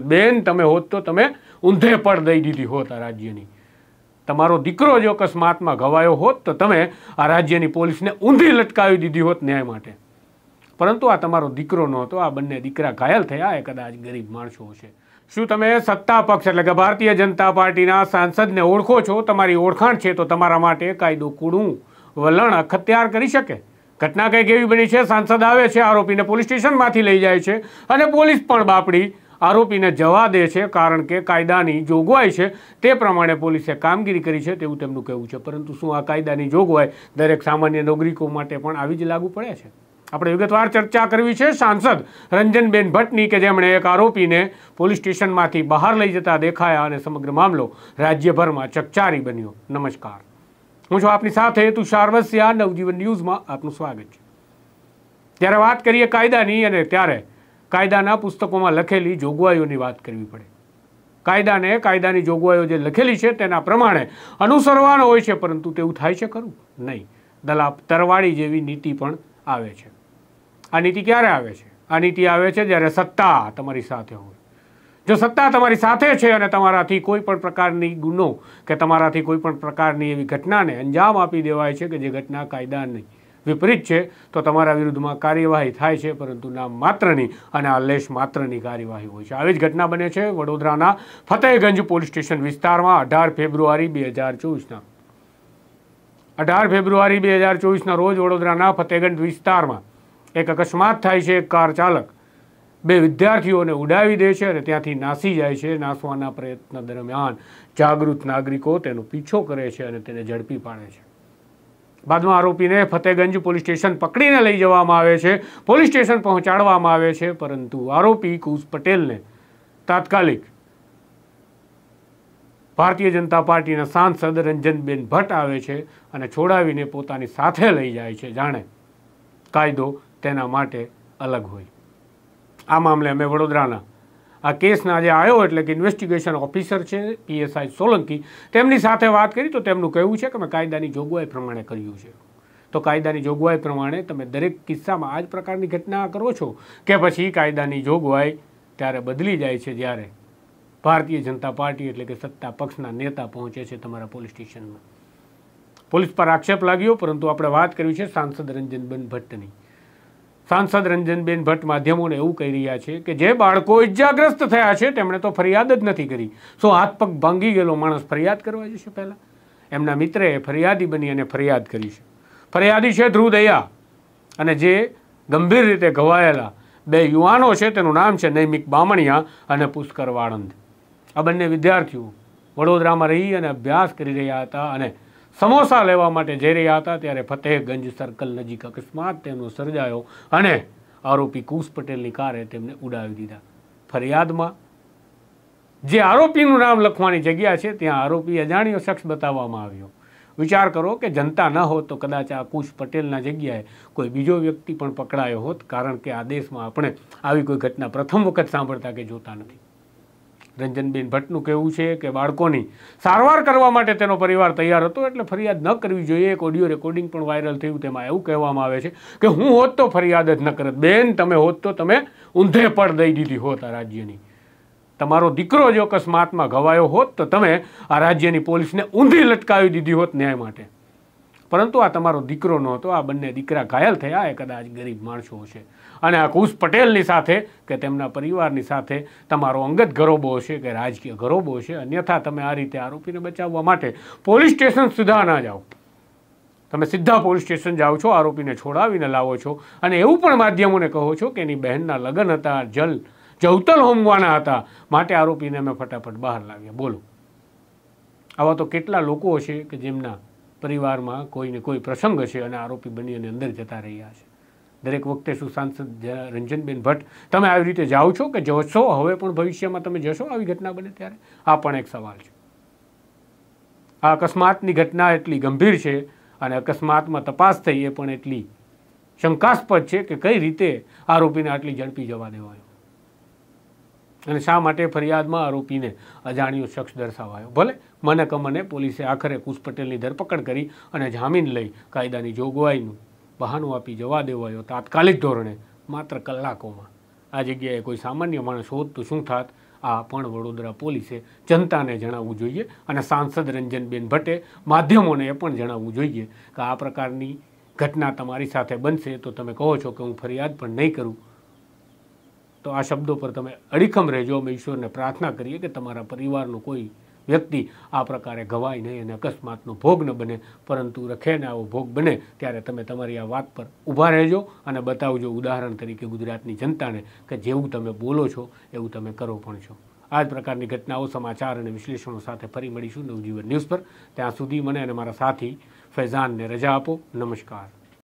બેન તમે હોત તો તમે ઊંધે પડ દઈ દીધી હોત આ રાજ્યની તમારો દીકરો જો અકસ્માતમાં ઘવાયો હોત તો તમે આ રાજ્યની પોલીસને ઊંધી લટકાવી દીધી હોત ન્યાય માટે પરંતુ આ તમારો દીકરો નહોતો આ બંને દીકરા ઘાયલ થયા એ કદાચ ગરીબ માણસો છે શું તમે સત્તા પક્ષ એટલે કે ભારતીય જનતા પાર્ટીના સાંસદને ઓળખો છો તમારી ઓળખાણ છે તો તમારા માટે કાયદો કૂડું વલણ અખત્યાર કરી શકે ઘટના કંઈક એવી બની છે સાંસદ આવે છે આરોપીને પોલીસ સ્ટેશનમાંથી લઈ જાય છે અને પોલીસ પણ બાપડી આરોપીને જવા દે છે કારણ કે કાયદાની જોગવાઈ છે તે પ્રમાણે પોલીસે કામગીરી કરી છે તેવું તેમનું કહેવું છે પરંતુ શું આ કાયદાની જોગવાઈ દરેક સામાન્ય નાગરિકો માટે પણ આવી જ લાગુ પડે છે આપણે વિગતવાર ચર્ચા કરવી છે સાંસદ રંજનબેન ભટ્ટની કે જેમણે એક આરોપીને પોલીસ સ્ટેશનમાંથી બહાર લઈ જતા દેખાયા અને સમગ્ર મામલો રાજ્યભરમાં ચકચારી બન્યો નમસ્કાર હું છું આપની સાથે તુષાર વસિયા નવજીવન ન્યૂઝમાં આપનું સ્વાગત છે ત્યારે વાત કરીએ કાયદાની અને ત્યારે કાયદાના પુસ્તકોમાં લખેલી જોગવાઈઓની વાત કરવી પડે કાયદાને કાયદાની જોગવાઈઓ જે લખેલી છે તેના પ્રમાણે અનુસરવાનો હોય છે પરંતુ તેવું થાય છે ખરું નહીં દલાપ તરવાડી જેવી નીતિ પણ આવે છે આ નીતિ ક્યારે આવે છે આ નીતિ આવે છે જ્યારે સત્તા તમારી સાથે હોય જો સત્તા તમારી સાથે છે અને તમારાથી કોઈ પણ પ્રકારની ગુનો કે તમારાથી કોઈ પણ પ્રકારની એવી ઘટનાને અંજામ આપી દેવાય છે કે જે ઘટના કાયદા નહીં વિપરીત છે તો તમારા વિરુદ્ધમાં કાર્યવાહી થાય છે પરંતુ નામ માત્રની અને આલેશ માત્રની કાર્યવાહી હોય છે આવી જ ઘટના બને છે વડોદરાના ફતેહગંજ પોલીસ સ્ટેશન વિસ્તારમાં અઢાર ફેબ્રુઆરી બે હજાર ચોવીસના અઢાર ફેબ્રુઆરી બે હજાર ચોવીસના રોજ વડોદરાના ફતેહગંજ વિસ્તારમાં એક અકસ્માત થાય છે એક કાર ચાલક બે વિદ્યાર્થીઓને ઉડાવી દે છે અને ત્યાંથી નાસી જાય છે નાસવાના પ્રયત્ન દરમિયાન જાગૃત નાગરિકો તેનો પીછો કરે છે અને તેને ઝડપી પાડે છે બાદમાં આરોપીને ફતેગંજ પોલીસ સ્ટેશન પકડીને લઈ જવામાં આવે છે પોલીસ સ્ટેશન પહોંચાડવામાં આવે છે પરંતુ આરોપી કુશ પટેલને તાત્કાલિક ભારતીય જનતા પાર્ટીના સાંસદ રંજનબેન ભટ્ટ આવે છે અને છોડાવીને પોતાની સાથે લઈ જાય છે જાણે કાયદો તેના માટે અલગ હોય આ મામલે અમે વડોદરાના આ કેસના જે આવ્યો એટલે કે ઇન્વેસ્ટિગેશન ઓફિસર છે પીએસઆઈ સોલંકી તેમની સાથે વાત કરી તો તેમનું કહેવું છે કે મેં કાયદાની જોગવાઈ પ્રમાણે કર્યું છે તો કાયદાની જોગવાઈ પ્રમાણે તમે દરેક કિસ્સામાં આ જ પ્રકારની ઘટના કરો છો કે પછી કાયદાની જોગવાઈ ત્યારે બદલી જાય છે જ્યારે ભારતીય જનતા પાર્ટી એટલે કે સત્તા પક્ષના નેતા પહોંચે છે તમારા પોલીસ સ્ટેશનમાં પોલીસ પર આક્ષેપ લાગ્યો પરંતુ આપણે વાત કરી છે સાંસદ રંજનબેન ભટ્ટની સાંસદ રંજનબેન ભટ્ટ માધ્યમોને એવું કહી રહ્યા છે કે જે બાળકો ઇજાગ્રસ્ત થયા છે તેમણે તો ફરિયાદ જ નથી કરી સો હાથ પગ ભાંગી ગયેલો માણસ ફરિયાદ કરવા જશે પહેલાં એમના મિત્રે ફરિયાદી બની અને ફરિયાદ કરી છે ફરિયાદી છે ધ્રુવ અને જે ગંભીર રીતે ઘવાયેલા બે યુવાનો છે તેનું નામ છે નૈમિક બામણિયા અને પુષ્કર વાળંદ આ બંને વિદ્યાર્થીઓ વડોદરામાં રહી અને અભ્યાસ કરી રહ્યા હતા અને સમોસા લેવા માટે જઈ રહ્યા હતા ત્યારે ફતેહગંજ સર્કલ નજીક અકસ્માત તેમનો સર્જાયો અને આરોપી કુશ પટેલની કારે તેમને ઉડાવી દીધા ફરિયાદમાં જે આરોપીનું નામ લખવાની જગ્યા છે ત્યાં આરોપી અજાણ્યો શખ્સ બતાવવામાં આવ્યો વિચાર કરો કે જનતા ન હોત તો કદાચ આ કુશ પટેલના જગ્યાએ કોઈ બીજો વ્યક્તિ પણ પકડાયો હોત કારણ કે આ દેશમાં આપણે આવી કોઈ ઘટના પ્રથમ વખત સાંભળતા કે જોતા નથી રંજનબેન ભટ્ટનું કહેવું છે કે બાળકોની સારવાર કરવા માટે તેનો પરિવાર તૈયાર હતો એટલે ફરિયાદ ન કરવી જોઈએ એક ઓડિયો રેકોર્ડિંગ પણ વાયરલ થયું તેમાં એવું કહેવામાં આવે છે કે હું હોત તો ફરિયાદ જ ન કરત બેન તમે હોત તો તમે ઊંધે પડ દઈ દીધી હોત આ રાજ્યની તમારો દીકરો જો અકસ્માતમાં ઘવાયો હોત તો તમે આ રાજ્યની પોલીસને ઊંધી લટકાવી દીધી હોત ન્યાય માટે પરંતુ આ તમારો દીકરો નહોતો આ બંને દીકરા ઘાયલ થયા એ કદાચ ગરીબ માણસો છે અને આ કુશ પટેલની સાથે કે તેમના પરિવારની સાથે તમારો અંગત ગરોબો હશે કે રાજકીય ગરોબો છે અન્યથા તમે આ રીતે આરોપીને બચાવવા માટે પોલીસ સ્ટેશન સુધા ના જાઓ તમે સીધા પોલીસ સ્ટેશન જાઓ છો આરોપીને છોડાવીને લાવો છો અને એવું પણ માધ્યમોને કહો છો કે એની બહેનના લગ્ન હતા જલ જવતલ હોમવાના હતા માટે આરોપીને અમે ફટાફટ બહાર લાવ્યા બોલો આવા તો કેટલા લોકો હશે કે જેમના પરિવારમાં કોઈને કોઈ પ્રસંગ છે અને આરોપી બની અને અંદર જતા રહ્યા છે દરેક વખતે શું રંજનબેન ભટ્ટ તમે આવી રીતે જાઓ છો કે જશો હવે પણ ભવિષ્યમાં તમે જશો આવી ઘટના બને ત્યારે આ પણ એક સવાલ છે આ અકસ્માતની ઘટના એટલી ગંભીર છે અને અકસ્માતમાં તપાસ થઈ એ પણ એટલી શંકાસ્પદ છે કે કઈ રીતે આરોપીને આટલી ઝડપી જવા દેવાયો અને શા માટે ફરિયાદમાં આરોપીને અજાણ્યો શખ્સ દર્શાવાયો ભલે મને કમને પોલીસે આખરે કુશ પટેલની ધરપકડ કરી અને જામીન લઈ કાયદાની જોગવાઈનું બહાનું આપી જવા દેવાયો તાત્કાલિક ધોરણે માત્ર કલાકોમાં આ જગ્યાએ કોઈ સામાન્ય માણસ હોત તો શું થાત આ પણ વડોદરા પોલીસે જનતાને જણાવવું જોઈએ અને સાંસદ રંજનબેન ભટ્ટે માધ્યમોને એ પણ જણાવવું જોઈએ કે આ પ્રકારની ઘટના તમારી સાથે બનશે તો તમે કહો છો કે હું ફરિયાદ પણ નહીં કરું તો આ શબ્દો પર તમે અડીખમ રહેજો અમે ઈશ્વરને પ્રાર્થના કરીએ કે તમારા પરિવારનો કોઈ વ્યક્તિ આ પ્રકારે ઘવાય નહીં અને અકસ્માતનો ભોગ ન બને પરંતુ રખેને આવો ભોગ બને ત્યારે તમે તમારી આ વાત પર ઊભા રહેજો અને બતાવજો ઉદાહરણ તરીકે ગુજરાતની જનતાને કે જેવું તમે બોલો છો એવું તમે કરો પણ છો આ જ પ્રકારની ઘટનાઓ સમાચાર અને વિશ્લેષણો સાથે ફરી મળીશું નવજીવન ન્યૂઝ પર ત્યાં સુધી મને અને મારા સાથી ફૈઝાનને રજા આપો નમસ્કાર